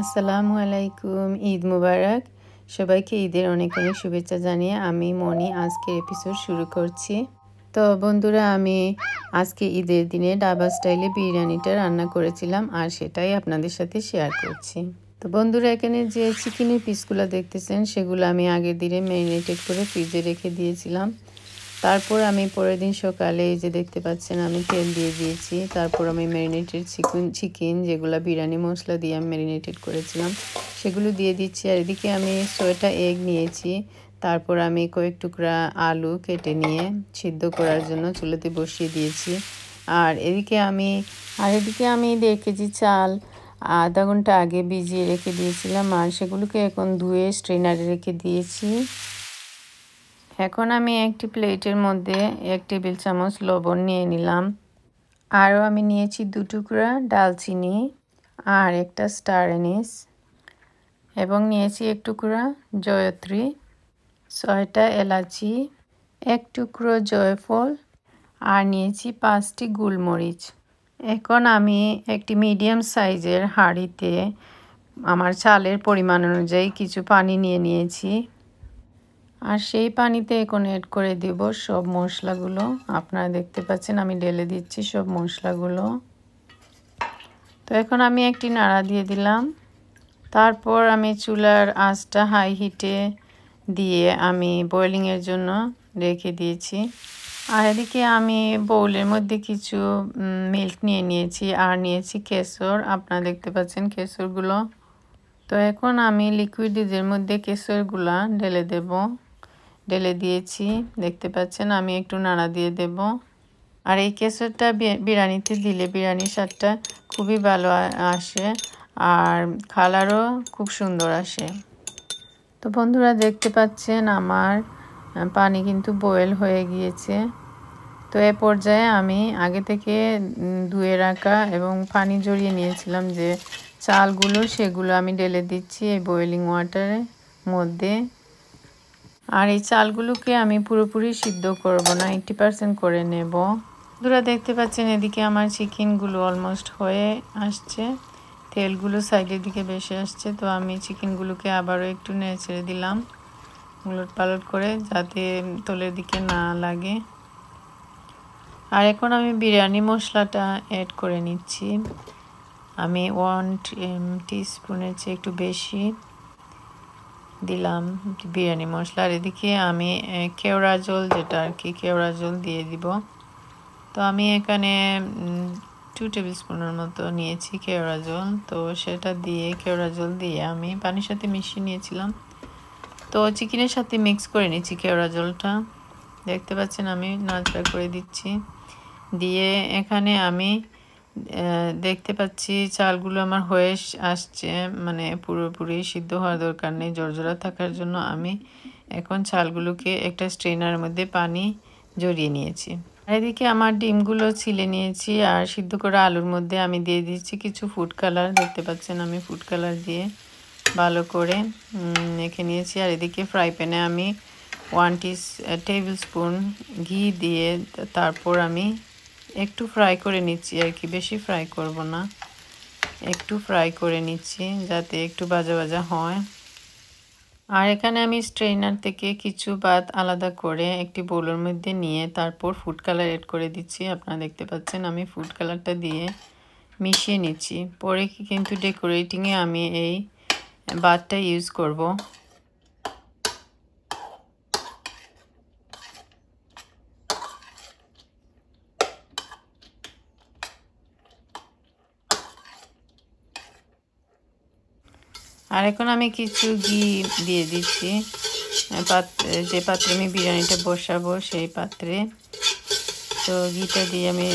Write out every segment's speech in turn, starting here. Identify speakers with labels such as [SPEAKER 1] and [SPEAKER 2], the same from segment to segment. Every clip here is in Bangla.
[SPEAKER 1] আসসালামু আলাইকুম ঈদ মুবারক সবাইকে ঈদের অনেক অনেক শুভেচ্ছা জানিয়ে আমি মনি আজকের এপিসোড শুরু করছি তো বন্ধুরা আমি আজকে ঈদের দিনে ডাবা স্টাইলে বিরিয়ানিটা রান্না করেছিলাম আর সেটাই আপনাদের সাথে শেয়ার করছি তো বন্ধুরা এখানে যে চিকেনের পিসগুলো দেখতেছেন সেগুলো আমি আগের দিনে ম্যারিনেটেড করে ফ্রিজে রেখে দিয়েছিলাম তারপর আমি পরের দিন সকালে এই যে দেখতে পাচ্ছেন আমি তেল দিয়ে দিয়েছি তারপর আমি ম্যারিনেটেড চিকেন চিকেন যেগুলো বিরিয়ানি মশলা দিয়ে আমি ম্যারিনেটেড করেছিলাম সেগুলো দিয়ে দিচ্ছি আর এদিকে আমি সোয়েটা এগ নিয়েছি তারপর আমি কয়েক টুকরা আলু কেটে নিয়ে সিদ্ধ করার জন্য চুলোতে বসিয়ে দিয়েছি আর এদিকে আমি আর এদিকে আমি দেড় কেজি চাল আধা ঘন্টা আগে ভিজিয়ে রেখে দিয়েছিলাম আর সেগুলোকে এখন ধুয়ে স্ট্রেনারে রেখে দিয়েছি এখন আমি একটি প্লেটের মধ্যে এক টেবিল চামচ লবণ নিয়ে নিলাম আরও আমি নিয়েছি দু টুকরা ডালচিনি আর একটা স্টার এনিস এবং নিয়েছি এক টুকরা জয়ত্রী ছয়টা এলাচি এক টুকরো জয়ফল আর নিয়েছি পাঁচটি গুলমরিচ এখন আমি একটি মিডিয়াম সাইজের হাঁড়িতে আমার চালের পরিমাণ অনুযায়ী কিছু পানি নিয়ে নিয়েছি আর সেই পানিতে এখন এড করে দেব সব মশলাগুলো আপনারা দেখতে পাচ্ছেন আমি ঢেলে দিচ্ছি সব মশলাগুলো তো এখন আমি একটি নাড়া দিয়ে দিলাম তারপর আমি চুলার আঁচটা হাই হিটে দিয়ে আমি বয়েলিংয়ের জন্য রেখে দিয়েছি আর এদিকে আমি বৌলের মধ্যে কিছু মিল্ক নিয়ে নিয়েছি আর নিয়েছি কেশর আপনারা দেখতে পাচ্ছেন কেশরগুলো তো এখন আমি লিকুইড দুধের মধ্যে কেশরগুলা ঢেলে দেবো ঢেলে দিয়েছি দেখতে পাচ্ছেন আমি একটু নাড়া দিয়ে দেব আর এই কেশরটা বিরিয়ানিতে দিলে বিরিয়ানির স্বাদটা খুবই ভালো আসে আর কালারও খুব সুন্দর আসে তো বন্ধুরা দেখতে পাচ্ছেন আমার পানি কিন্তু বয়েল হয়ে গিয়েছে তো এ পর্যায়ে আমি আগে থেকে ধুয়ে রাখা এবং পানি জড়িয়ে নিয়েছিলাম যে চালগুলো সেগুলো আমি ঢেলে দিচ্ছি এই বয়েলিং ওয়াটারের মধ্যে আর এই চালগুলোকে আমি পুরোপুরি সিদ্ধ করব না এইটি পারসেন্ট করে নেব দুরা দেখতে পাচ্ছেন এদিকে আমার চিকেনগুলো অলমোস্ট হয়ে আসছে তেলগুলো সাইডের দিকে বেশি আসছে তো আমি চিকেনগুলোকে আবারও একটু নেড়ে ছেড়ে দিলাম উলট পালট করে যাতে তলের দিকে না লাগে আর এখন আমি বিরিয়ানি মশলাটা অ্যাড করে নিচ্ছি আমি ওয়ান স্পুনের চেয়ে একটু বেশি দিলাম বিরিয়ানি মশলা আর এদিকে আমি কেওড়া জল যেটা আর কি কেওড়া জল দিয়ে দিব তো আমি এখানে টু টেবিল স্পুনের মতো নিয়েছি কেওড়া জল তো সেটা দিয়ে কেওড়া জল দিয়ে আমি পানির সাথে মিশিয়ে নিয়েছিলাম তো চিকেনের সাথে মিক্স করে নিয়েছি কেওড়া জলটা দেখতে পাচ্ছেন আমি নাচড়া করে দিচ্ছি দিয়ে এখানে আমি দেখতে পাচ্ছি চালগুলো আমার হয়ে আসছে মানে পুরোপুরি সিদ্ধ হওয়ার দরকার নেই জর্জরা থাকার জন্য আমি এখন চালগুলোকে একটা স্ট্রেনারের মধ্যে পানি জড়িয়ে নিয়েছি এদিকে আমার ডিমগুলো ছিলে নিয়েছি আর সিদ্ধ করা আলুর মধ্যে আমি দিয়ে দিচ্ছি কিছু ফুড কালার দেখতে পাচ্ছেন আমি ফুড কালার দিয়ে ভালো করে মেখে নিয়েছি আর এদিকে ফ্রাই প্যানে আমি ওয়ান টি টেবিল স্পুন ঘি দিয়ে তারপর আমি একটু ফ্রাই করে নিচ্ছি আর কি বেশি ফ্রাই করব না একটু ফ্রাই করে নিচ্ছি যাতে একটু বাজা বাজা হয় আর এখানে আমি স্ট্রেইনার থেকে কিছু বাদ আলাদা করে একটি বোলের মধ্যে নিয়ে তারপর ফুড কালার এড করে দিচ্ছি আপনারা দেখতে পাচ্ছেন আমি ফুড কালারটা দিয়ে মিশিয়ে নিচ্ছি পরে কিন্তু ডেকোরেটিংয়ে আমি এই বাদটা ইউজ করব আর এখন আমি কিছু ঘি দিয়ে দিচ্ছি যে পাত্রে আমি বিরিয়ানিটা বসাবো সেই পাত্রে তো ঘিটা দিয়ে আমি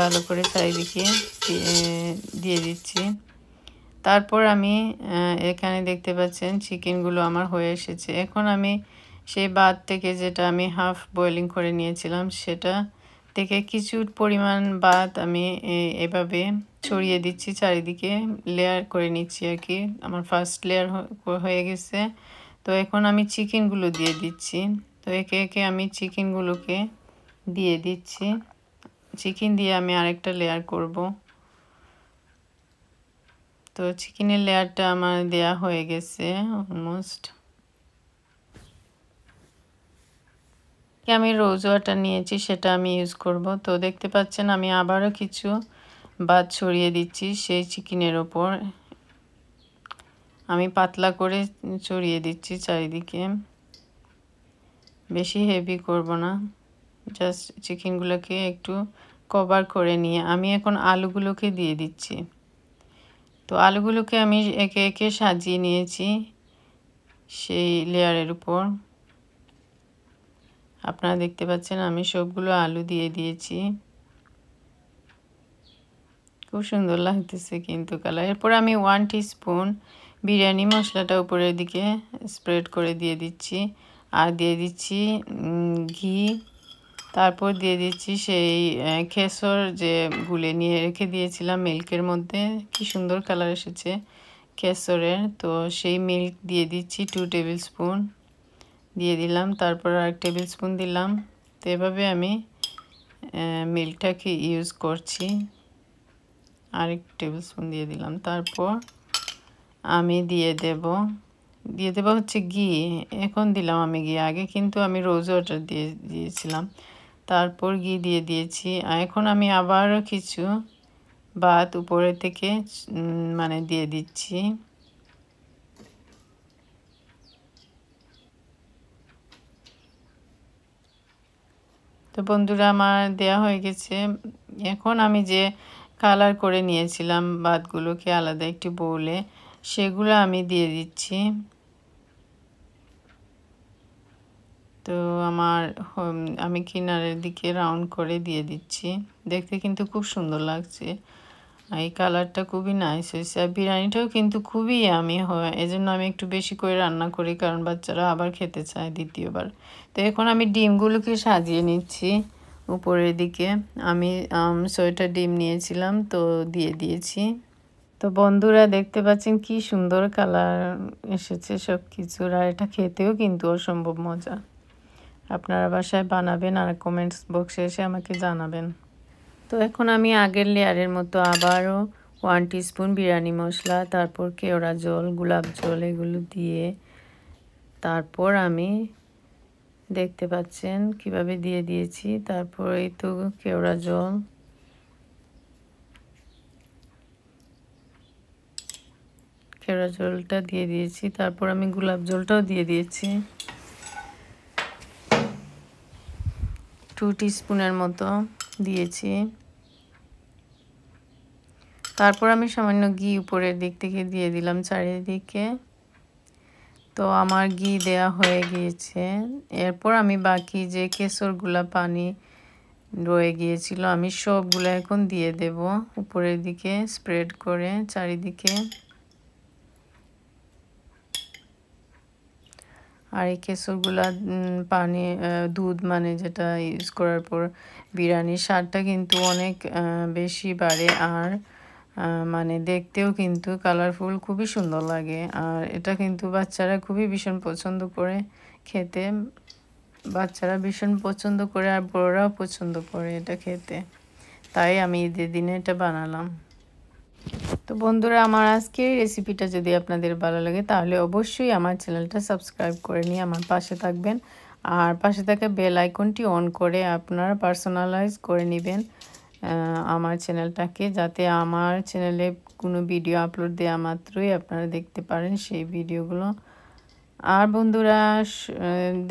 [SPEAKER 1] ভালো করে চারিদিকে দিয়ে দিচ্ছি তারপর আমি এখানে দেখতে পাচ্ছেন চিকেনগুলো আমার হয়ে এসেছে এখন আমি সেই বাদ থেকে যেটা আমি হাফ বয়েলিং করে নিয়েছিলাম সেটা থেকে কিছু পরিমাণ বাদ আমি এভাবে ছড়িয়ে দিচ্ছি চারিদিকে লেয়ার করে নিচ্ছি আর কি আমার ফার্স্ট লেয়ার হয়ে গেছে তো এখন আমি চিকেনগুলো দিয়ে দিচ্ছি তো একে একে আমি চিকেনগুলোকে দিয়ে দিচ্ছি চিকেন দিয়ে আমি আরেকটা লেয়ার করব তো চিকেনের লেয়ারটা আমার দেয়া হয়ে গেছে অলমোস্ট আমি রোজ ওয়াটার নিয়েছি সেটা আমি ইউজ করব তো দেখতে পাচ্ছেন আমি আবারও কিছু বাদ ছড়িয়ে দিচ্ছি সেই চিকেনের ওপর আমি পাতলা করে ছড়িয়ে দিচ্ছি চারিদিকে বেশি হেভি করব না জাস্ট চিকেনগুলোকে একটু কভার করে নিয়ে আমি এখন আলুগুলোকে দিয়ে দিচ্ছি তো আলুগুলোকে আমি একে একে সাজিয়ে নিয়েছি সেই লেয়ারের উপর আপনারা দেখতে পাচ্ছেন আমি সবগুলো আলু দিয়ে দিয়েছি খুব সুন্দর লাগতেছে কিন্তু কালার এরপর আমি ওয়ান স্পুন বিরিয়ানি মশলাটা উপরের দিকে স্প্রেড করে দিয়ে দিচ্ছি আর দিয়ে দিচ্ছি ঘি তারপর দিয়ে দিচ্ছি সেই খেসর যে গুলে নিয়ে রেখে দিয়েছিলাম মিল্কের মধ্যে কি সুন্দর কালার এসেছে খেসরের তো সেই মিল্ক দিয়ে দিচ্ছি টু টেবিল স্পুন দিয়ে দিলাম তারপর আর টেবিল স্পুন দিলাম তো এভাবে আমি মিল্কটাকে ইউজ করছি আরেক টেবিল স্পুন দিয়ে দিলাম তারপর আমি দিয়ে দেব দিয়ে দেবো হচ্ছে ঘি এখন দিলাম আমি ঘি আগে কিন্তু আমি রোজ ওয়াটার দিয়ে দিয়েছিলাম তারপর ঘি দিয়ে দিয়েছি এখন আমি আবারও কিছু ভাত উপরে থেকে মানে দিয়ে দিচ্ছি তো বন্ধুরা আমার দেয়া হয়ে গেছে এখন আমি যে কালার করে নিয়েছিলাম বাদগুলোকে আলাদা একটি বউলে সেগুলো আমি দিয়ে দিচ্ছি তো আমার আমি কিনারের দিকে রাউন্ড করে দিয়ে দিচ্ছি দেখতে কিন্তু খুব সুন্দর লাগছে এই কালারটা খুবই নাইস হয়েছে আর বিরিয়ানিটাও কিন্তু খুবই আমি হয় এজন্য আমি একটু বেশি করে রান্না করি কারণ বাচ্চারা আবার খেতে চায় দ্বিতীয়বার তো এখন আমি ডিমগুলোকে সাজিয়ে নিচ্ছি উপরের দিকে আমি সোয়েটার ডিম নিয়েছিলাম তো দিয়ে দিয়েছি তো বন্ধুরা দেখতে পাচ্ছেন কি সুন্দর কালার এসেছে সব কিছুর আর এটা খেতেও কিন্তু অসম্ভব মজা আপনারা বাসায় বানাবেন আর কমেন্টস বক্সে এসে আমাকে জানাবেন তো এখন আমি আগের লেয়ারের মতো আবারও ওয়ান স্পুন বিরিয়ানি মশলা তারপর কেওড়া জল গোলাপ জল এগুলো দিয়ে তারপর আমি দেখতে পাচ্ছেন কিভাবে দিয়ে দিয়েছি তারপর এই তো কেওড়া জল কেওড়া জলটা দিয়ে দিয়েছি তারপর আমি গোলাপ জলটাও দিয়ে দিয়েছি টু স্পুনের মতো দিয়েছি তারপর আমি সামান্য ঘি উপরের দিক থেকে দিয়ে দিলাম চারিদিকে তো আমার ঘি দেয়া হয়ে গিয়েছে এরপর আমি বাকি যে কেশরগুলা পানি রয়ে গিয়েছিল আমি সবগুলো এখন দিয়ে দেব উপরের দিকে স্প্রেড করে চারিদিকে আর এই কেশরগুলা পানি দুধ মানে যেটা ইউজ করার পর বিরিয়ানির স্বাদটা কিন্তু অনেক বেশি বাড়ে আর মানে দেখতেও কিন্তু কালারফুল খুবই সুন্দর লাগে আর এটা কিন্তু বাচ্চারা খুবই ভীষণ পছন্দ করে খেতে বাচ্চারা ভীষণ পছন্দ করে আর বড়রাও পছন্দ করে এটা খেতে তাই আমি ঈদের দিনে এটা বানালাম তো বন্ধুরা আমার আজকের রেসিপিটা যদি আপনাদের ভালো লাগে তাহলে অবশ্যই আমার চ্যানেলটা সাবস্ক্রাইব করে নিয়ে আমার পাশে থাকবেন আর পাশে থাকা বেল আইকনটি অন করে আপনারা পার্সোনালাইজ করে নেবেন আমার চ্যানেলটাকে যাতে আমার চ্যানেলে কোনো ভিডিও আপলোড দেওয়া মাত্রই আপনারা দেখতে পারেন সেই ভিডিওগুলো আর বন্ধুরা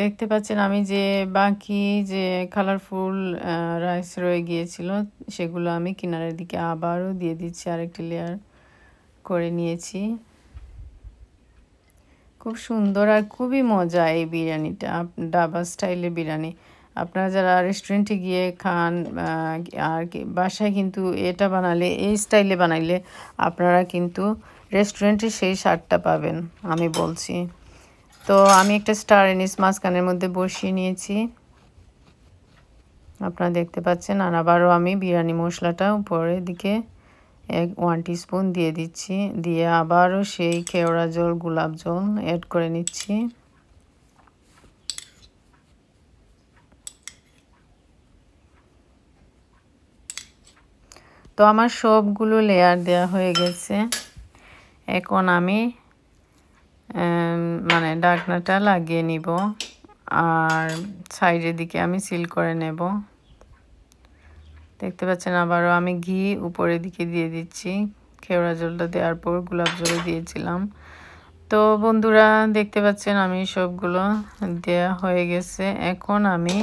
[SPEAKER 1] দেখতে পাচ্ছেন আমি যে বাকি যে কালারফুল রাইস রয়ে গিয়েছিল সেগুলো আমি কিনারের দিকে আবারও দিয়ে দিচ্ছি আরেকটি লেয়ার করে নিয়েছি খুব সুন্দর আর খুবই মজা এই বিরিয়ানিটা ডাবা স্টাইলের বিরিয়ানি আপনারা যারা রেস্টুরেন্টে গিয়ে খান আর বাসায় কিন্তু এটা বানালে এই স্টাইলে বানাইলে আপনারা কিন্তু রেস্টুরেন্টে সেই স্বাদটা পাবেন আমি বলছি তো আমি একটা স্টার এনিস মাঝখানের মধ্যে বসিয়ে নিয়েছি আপনারা দেখতে পাচ্ছেন আর আবারও আমি বিরিয়ানি মশলাটা উপরের দিকে এক ওয়ান স্পুন দিয়ে দিচ্ছি দিয়ে আবারও সেই কেওড়া জল গোলাপ জল অ্যাড করে নিচ্ছি তো আমার সবগুলো লেয়ার দেয়া হয়ে গেছে এখন আমি মানে ডাকনাটা লাগিয়ে নিব আর সাইডের দিকে আমি সিল করে নেব দেখতে পাচ্ছেন আবারও আমি ঘি উপরের দিকে দিয়ে দিচ্ছি খেওড়া জলটা দেওয়ার পর গোলাপ জলে দিয়েছিলাম তো বন্ধুরা দেখতে পাচ্ছেন আমি সবগুলো দেয়া হয়ে গেছে এখন আমি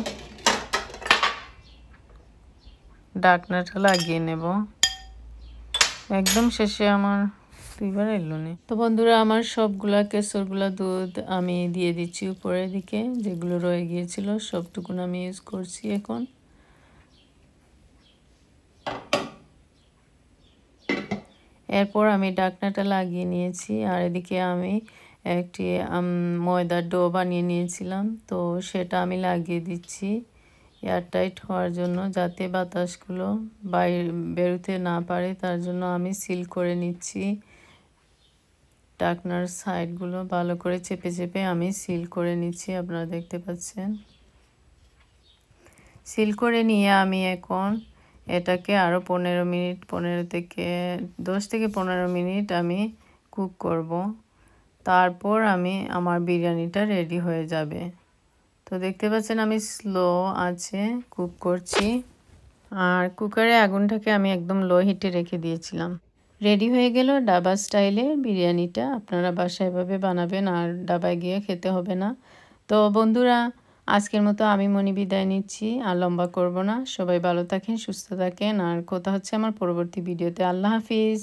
[SPEAKER 1] ডাকনাটা লাগিয়ে নেব একদম শেষে আমার তুই এলো নি তো বন্ধুরা আমার সবগুলা কেশরগুলা দুধ আমি দিয়ে দিচ্ছি উপরের দিকে যেগুলো রয়ে গিয়েছিল সবটুকুন আমি ইউজ করছি এখন এরপর আমি ডাকনাটা লাগিয়ে নিয়েছি আর এদিকে আমি একটি ময়দার ডো বানিয়ে নিয়েছিলাম তো সেটা আমি লাগিয়ে দিচ্ছি এয়ারটাইট হওয়ার জন্য যাতে বাতাসগুলো বাইরে বেরোতে না পারে তার জন্য আমি সিল করে নিচ্ছি ডাকনার সাইডগুলো ভালো করে চেপে চেপে আমি সিল করে নিচ্ছি আপনারা দেখতে পাচ্ছেন সিল করে নিয়ে আমি এখন এটাকে আরও পনেরো মিনিট পনেরো থেকে দশ থেকে পনেরো মিনিট আমি কুক করব তারপর আমি আমার বিরিয়ানিটা রেডি হয়ে যাবে তো দেখতে পাচ্ছেন আমি স্লো আছে কুক করছি আর কুকারে আগুনটাকে আমি একদম লো হিটে রেখে দিয়েছিলাম রেডি হয়ে গেল ডাবা স্টাইলে বিরিয়ানিটা আপনারা বাসায় এভাবে বানাবেন আর ডাবায় গিয়ে খেতে হবে না তো বন্ধুরা আজকের মতো আমি মনি বিদায় নিচ্ছি আর লম্বা করবো না সবাই ভালো থাকেন সুস্থ থাকেন আর কথা হচ্ছে আমার পরবর্তী ভিডিওতে আল্লাহ হাফিজ